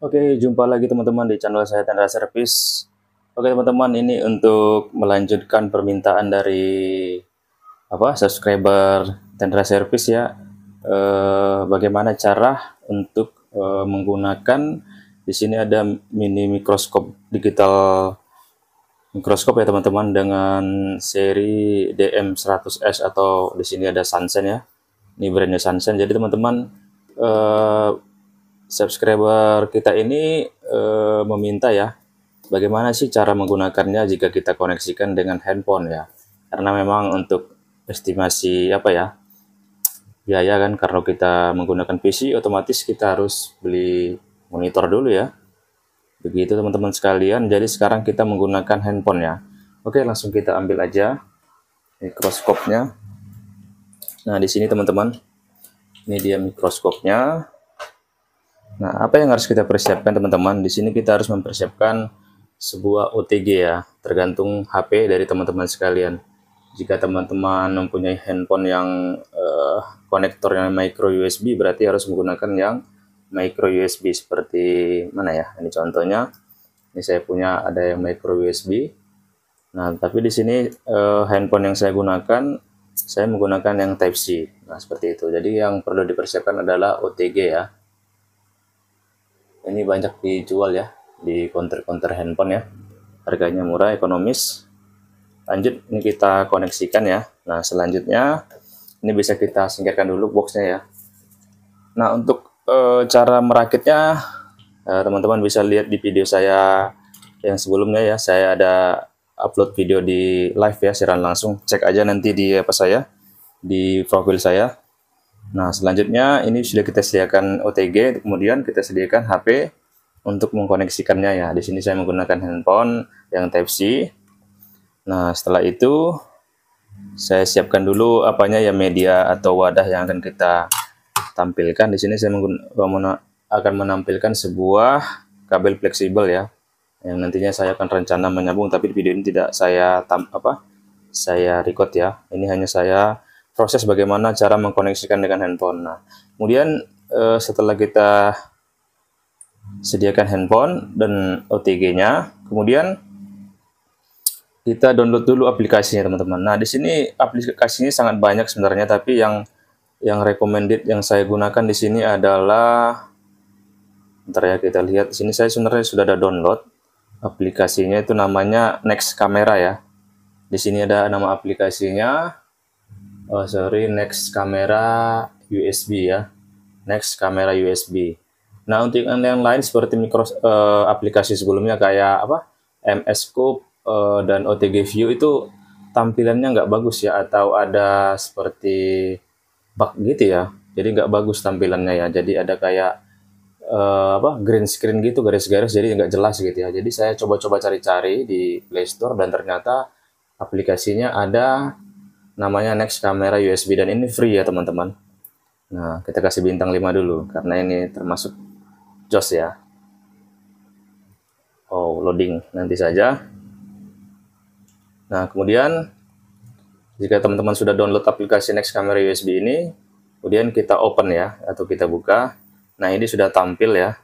Oke, jumpa lagi teman-teman di channel saya Tendra Service. Oke teman-teman, ini untuk melanjutkan permintaan dari apa subscriber Tendra Service ya. E, bagaimana cara untuk e, menggunakan di sini ada mini mikroskop digital mikroskop ya teman-teman dengan seri DM100S atau di sini ada Sansen ya. Ini brandnya Sansen. Jadi teman-teman eh, -teman, subscriber kita ini e, meminta ya, bagaimana sih cara menggunakannya jika kita koneksikan dengan handphone ya? Karena memang untuk estimasi apa ya biaya kan karena kita menggunakan PC otomatis kita harus beli monitor dulu ya. Begitu teman-teman sekalian. Jadi sekarang kita menggunakan handphone ya. Oke langsung kita ambil aja mikroskopnya. Nah di sini teman-teman ini dia mikroskopnya Nah, apa yang harus kita persiapkan teman-teman? Di sini kita harus mempersiapkan sebuah OTG ya, tergantung HP dari teman-teman sekalian. Jika teman-teman mempunyai handphone yang uh, yang micro USB, berarti harus menggunakan yang micro USB seperti mana ya? Ini contohnya. Ini saya punya ada yang micro USB. Nah, tapi di sini uh, handphone yang saya gunakan saya menggunakan yang Type C. Nah, seperti itu. Jadi yang perlu dipersiapkan adalah OTG ya ini banyak dijual ya di counter-counter handphone ya harganya murah ekonomis lanjut ini kita koneksikan ya nah selanjutnya ini bisa kita singkirkan dulu boxnya ya nah untuk e, cara merakitnya eh, teman-teman bisa lihat di video saya yang sebelumnya ya saya ada upload video di live ya siaran langsung cek aja nanti di apa saya di profil saya Nah, selanjutnya ini sudah kita sediakan OTG, kemudian kita sediakan HP untuk mengkoneksikannya ya. Di sini saya menggunakan handphone yang Type-C. Nah, setelah itu saya siapkan dulu apanya ya media atau wadah yang akan kita tampilkan. Di sini saya akan menampilkan sebuah kabel fleksibel ya yang nantinya saya akan rencana menyambung tapi di video ini tidak saya tam apa saya record ya. Ini hanya saya proses bagaimana cara mengkoneksikan dengan handphone. Nah, kemudian eh, setelah kita sediakan handphone dan OTG-nya, kemudian kita download dulu aplikasinya teman-teman. Nah, di sini aplikasinya sangat banyak sebenarnya, tapi yang yang recommended yang saya gunakan di sini adalah ntar ya kita lihat. Di sini saya sebenarnya sudah ada download aplikasinya itu namanya Next Camera ya. Di sini ada nama aplikasinya. Oh, sorry, next kamera USB ya. Next kamera USB. Nah, untuk yang lain seperti mikro uh, eh, aplikasi sebelumnya kayak apa? MS Scope uh, dan OTG View itu tampilannya nggak bagus ya atau ada seperti bug gitu ya. Jadi nggak bagus tampilannya ya. Jadi ada kayak uh, apa? green screen gitu garis-garis jadi nggak jelas gitu ya. Jadi saya coba-coba cari-cari di Play Store dan ternyata aplikasinya ada namanya next kamera USB dan ini free ya teman-teman nah kita kasih bintang 5 dulu karena ini termasuk jos ya oh loading nanti saja nah kemudian jika teman-teman sudah download aplikasi next kamera USB ini kemudian kita open ya atau kita buka nah ini sudah tampil ya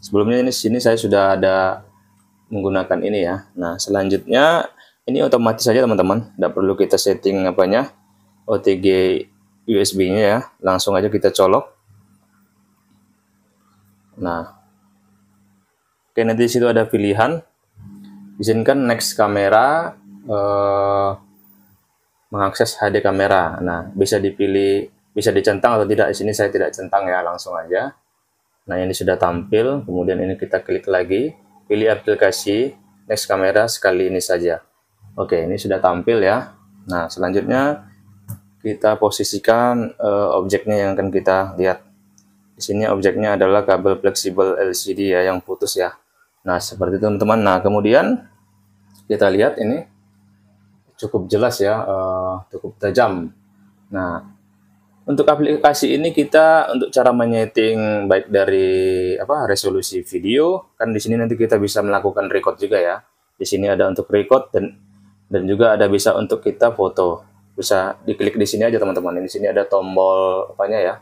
sebelumnya ini sini saya sudah ada menggunakan ini ya nah selanjutnya ini otomatis saja teman-teman tidak perlu kita setting apanya OTG USB nya ya langsung aja kita colok nah oke nanti situ ada pilihan izinkan next kamera eh, mengakses HD kamera nah bisa dipilih bisa dicentang atau tidak di sini saya tidak centang ya langsung aja nah ini sudah tampil kemudian ini kita klik lagi pilih aplikasi next kamera sekali ini saja Oke, ini sudah tampil ya. Nah, selanjutnya kita posisikan uh, objeknya yang akan kita lihat. Di sini objeknya adalah kabel fleksibel LCD ya yang putus ya. Nah, seperti itu teman-teman. Nah, kemudian kita lihat ini cukup jelas ya, uh, cukup tajam. Nah, untuk aplikasi ini kita untuk cara menyeting baik dari apa resolusi video kan di sini nanti kita bisa melakukan record juga ya. Di sini ada untuk record dan dan juga ada bisa untuk kita foto bisa diklik di sini aja teman-teman di sini ada tombol apanya ya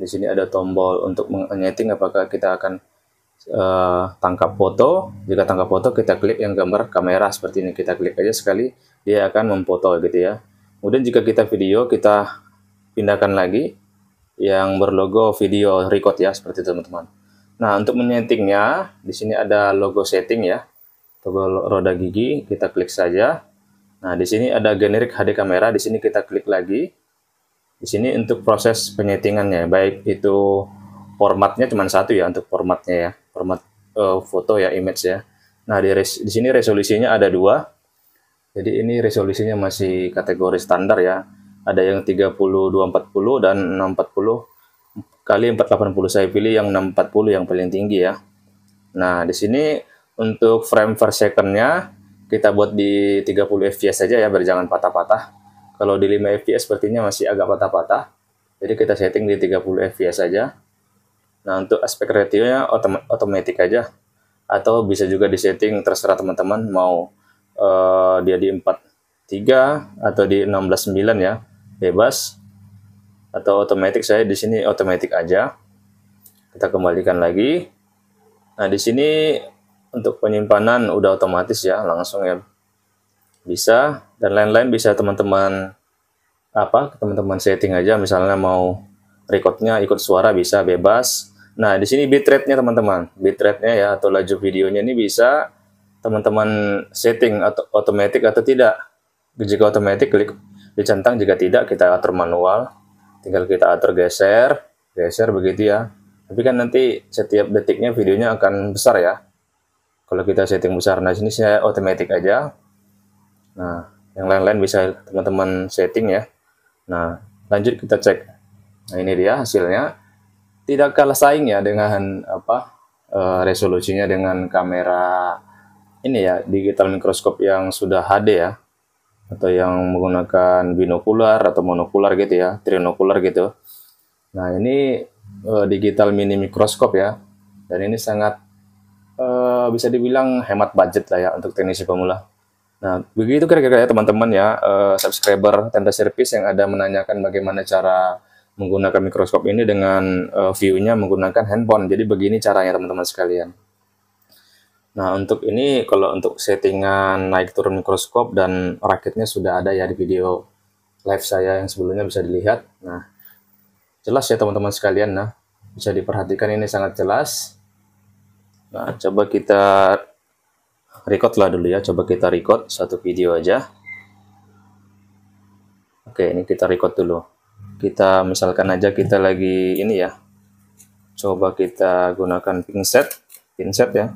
di sini ada tombol untuk menyeting apakah kita akan uh, tangkap foto jika tangkap foto kita klik yang gambar kamera seperti ini kita klik aja sekali dia akan memfoto gitu ya kemudian jika kita video kita pindahkan lagi yang berlogo video record ya seperti teman-teman nah untuk menyetingnya di sini ada logo setting ya toggle roda gigi, kita klik saja. Nah, di sini ada generik HD kamera, di sini kita klik lagi. Di sini untuk proses penyetingannya, baik itu formatnya cuma satu ya untuk formatnya ya, format uh, foto ya, image ya. Nah, di, res di sini resolusinya ada dua. Jadi ini resolusinya masih kategori standar ya. Ada yang 30 240 dan 640 kali 480 saya pilih yang 640 yang paling tinggi ya. Nah, di sini untuk frame per secondnya kita buat di 30 fps saja ya berjangan patah-patah. Kalau di 5 fps sepertinya masih agak patah-patah. Jadi kita setting di 30 fps saja. Nah untuk aspek ratio-nya otom otomatis aja. Atau bisa juga di setting terserah teman-teman mau uh, dia di 43 atau di 169 ya bebas atau otomatis saya di sini otomatis aja kita kembalikan lagi nah di sini untuk penyimpanan udah otomatis ya langsung ya bisa dan lain-lain bisa teman-teman apa teman-teman setting aja misalnya mau recordnya ikut suara bisa bebas nah di sini bitrate-nya teman-teman bitrate-nya ya atau laju videonya ini bisa teman-teman setting atau otomatis atau tidak jika otomatis klik dicentang jika tidak kita atur manual tinggal kita atur geser geser begitu ya tapi kan nanti setiap detiknya videonya akan besar ya kalau kita setting besar nah ini saya otomatis aja. Nah, yang lain-lain bisa teman-teman setting ya. Nah, lanjut kita cek. Nah, ini dia hasilnya. Tidak kalah saing ya dengan apa? Eh, resolusinya dengan kamera ini ya digital mikroskop yang sudah HD ya atau yang menggunakan binokular atau monokular gitu ya trinokular gitu nah ini eh, digital mini mikroskop ya dan ini sangat uh, bisa dibilang hemat budget lah ya untuk teknisi pemula. Nah, begitu kira-kira ya teman-teman ya, uh, subscriber tenda service yang ada menanyakan bagaimana cara menggunakan mikroskop ini dengan uh, view-nya menggunakan handphone. Jadi begini caranya teman-teman sekalian. Nah, untuk ini kalau untuk settingan naik turun mikroskop dan rakitnya sudah ada ya di video live saya yang sebelumnya bisa dilihat. Nah, jelas ya teman-teman sekalian. Nah, bisa diperhatikan ini sangat jelas Nah, coba kita record lah dulu ya. Coba kita record satu video aja. Oke, ini kita record dulu. Kita misalkan aja kita lagi ini ya. Coba kita gunakan pinset, pinset ya.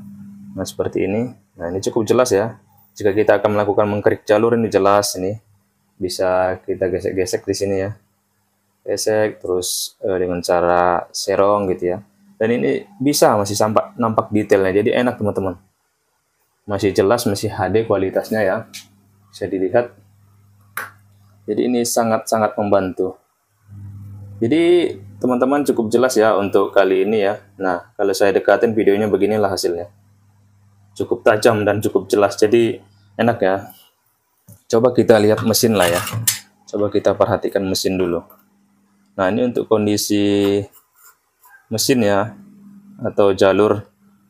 Nah, seperti ini. Nah, ini cukup jelas ya. Jika kita akan melakukan mengkerik jalur ini jelas ini. Bisa kita gesek-gesek di sini ya. Gesek terus eh, dengan cara serong gitu ya dan ini bisa masih sampai nampak detailnya jadi enak teman-teman masih jelas masih HD kualitasnya ya bisa dilihat jadi ini sangat-sangat membantu jadi teman-teman cukup jelas ya untuk kali ini ya nah kalau saya dekatin videonya beginilah hasilnya cukup tajam dan cukup jelas jadi enak ya coba kita lihat mesin lah ya coba kita perhatikan mesin dulu nah ini untuk kondisi mesin ya atau jalur.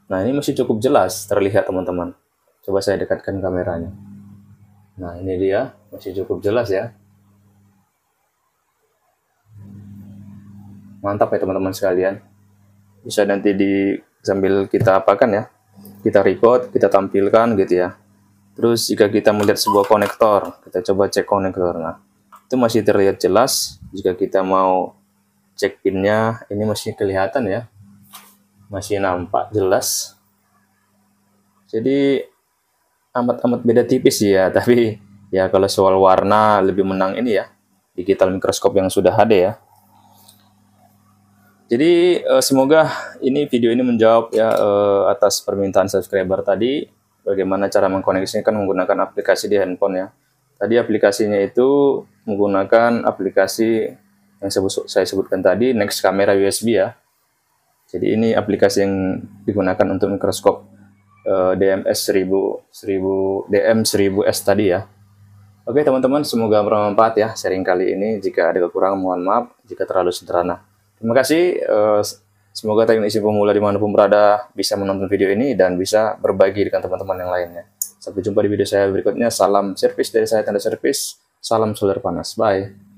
Nah, ini masih cukup jelas terlihat teman-teman. Coba saya dekatkan kameranya. Nah, ini dia, masih cukup jelas ya. Mantap ya teman-teman sekalian. Bisa nanti di sambil kita apakan ya. Kita record, kita tampilkan gitu ya. Terus jika kita melihat sebuah konektor, kita coba cek konektornya, itu masih terlihat jelas jika kita mau check pinnya ini masih kelihatan ya masih nampak jelas jadi amat-amat beda tipis ya tapi ya kalau soal warna lebih menang ini ya digital mikroskop yang sudah ada ya jadi eh, semoga ini video ini menjawab ya eh, atas permintaan subscriber tadi bagaimana cara mengkoneksikan menggunakan aplikasi di handphone ya. Tadi aplikasinya itu menggunakan aplikasi yang saya sebutkan tadi next kamera USB ya jadi ini aplikasi yang digunakan untuk mikroskop uh, DMS 1000 1000 DM 1000S tadi ya Oke teman-teman, semoga bermanfaat ya sharing kali ini. Jika ada kekurangan mohon maaf jika terlalu sederhana. terima kasih. Eh, semoga isi pemula dimanapun berada bisa menonton video ini dan bisa berbagi dengan teman-teman yang lainnya. Sampai jumpa di video saya berikutnya. Salam servis dari saya, Tanda Servis. Salam Solar Panas. Bye.